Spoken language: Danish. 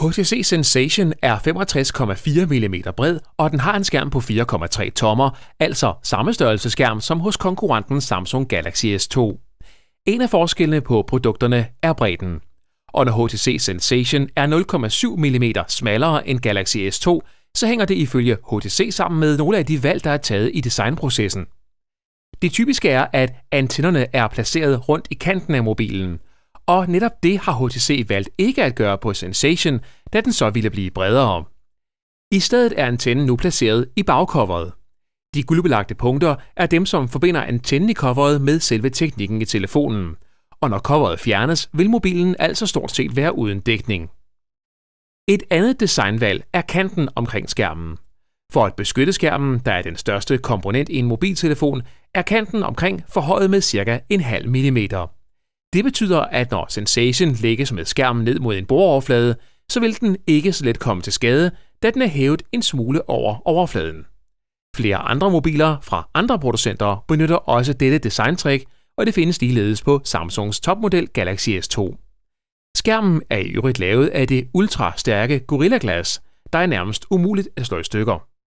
HTC Sensation er 65,4 mm bred, og den har en skærm på 4,3 tommer, altså samme størrelse skærm som hos konkurrenten Samsung Galaxy S2. En af forskellene på produkterne er bredden. Og når HTC Sensation er 0,7 mm smallere end Galaxy S2, så hænger det ifølge HTC sammen med nogle af de valg, der er taget i designprocessen. Det typiske er, at antennerne er placeret rundt i kanten af mobilen – og netop det har HTC valgt ikke at gøre på Sensation, da den så ville blive bredere. I stedet er antennen nu placeret i bagcoveret. De guldbelagte punkter er dem, som forbinder antennen i coveret med selve teknikken i telefonen, og når coveret fjernes, vil mobilen altså stort set være uden dækning. Et andet designvalg er kanten omkring skærmen. For at beskytte skærmen, der er den største komponent i en mobiltelefon, er kanten omkring forhøjet med cirka en halv millimeter. Det betyder, at når Sensation lægges med skærmen ned mod en bordoverflade, så vil den ikke så let komme til skade, da den er hævet en smule over overfladen. Flere andre mobiler fra andre producenter benytter også dette designtrik, og det findes ligeledes på Samsungs topmodel Galaxy S2. Skærmen er i øvrigt lavet af det ultrastærke Gorilla Glass, der er nærmest umuligt at slå i stykker.